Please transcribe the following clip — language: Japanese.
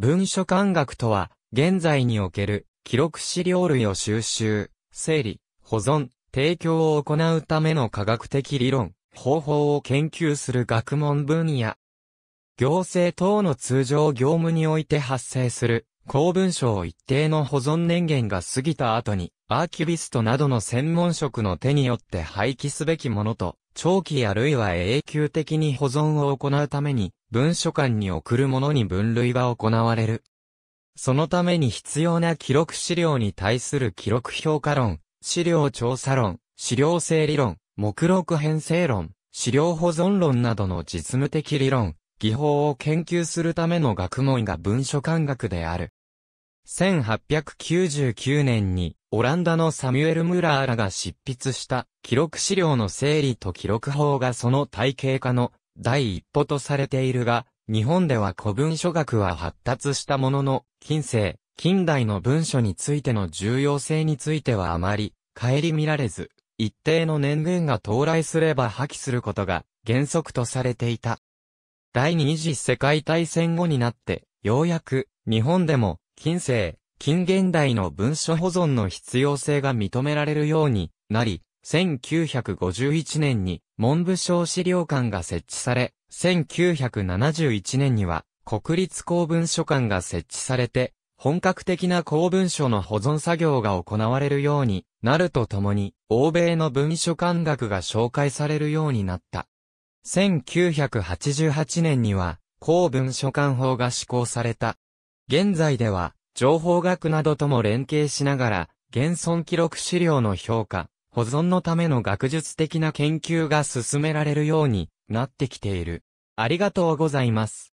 文書館学とは、現在における記録資料類を収集、整理、保存、提供を行うための科学的理論、方法を研究する学問分野。行政等の通常業務において発生する公文書を一定の保存年限が過ぎた後に、アーキビストなどの専門職の手によって廃棄すべきものと、長期あるいは永久的に保存を行うために、文書館に送るものに分類が行われる。そのために必要な記録資料に対する記録評価論、資料調査論、資料整理論、目録編成論、資料保存論などの実務的理論、技法を研究するための学問が文書館学である。1899年に、オランダのサミュエル・ムラーらが執筆した、記録資料の整理と記録法がその体系化の第一歩とされているが、日本では古文書学は発達したものの、近世、近代の文書についての重要性についてはあまり、顧みられず、一定の年限が到来すれば破棄することが原則とされていた。第二次世界大戦後になって、ようやく日本でも近世、近現代の文書保存の必要性が認められるようになり、1951年に文部省資料館が設置され、1971年には国立公文書館が設置されて、本格的な公文書の保存作業が行われるようになるとともに、欧米の文書館学が紹介されるようになった。1988年には、公文書館法が施行された。現在では、情報学などとも連携しながら、現存記録資料の評価、保存のための学術的な研究が進められるようになってきている。ありがとうございます。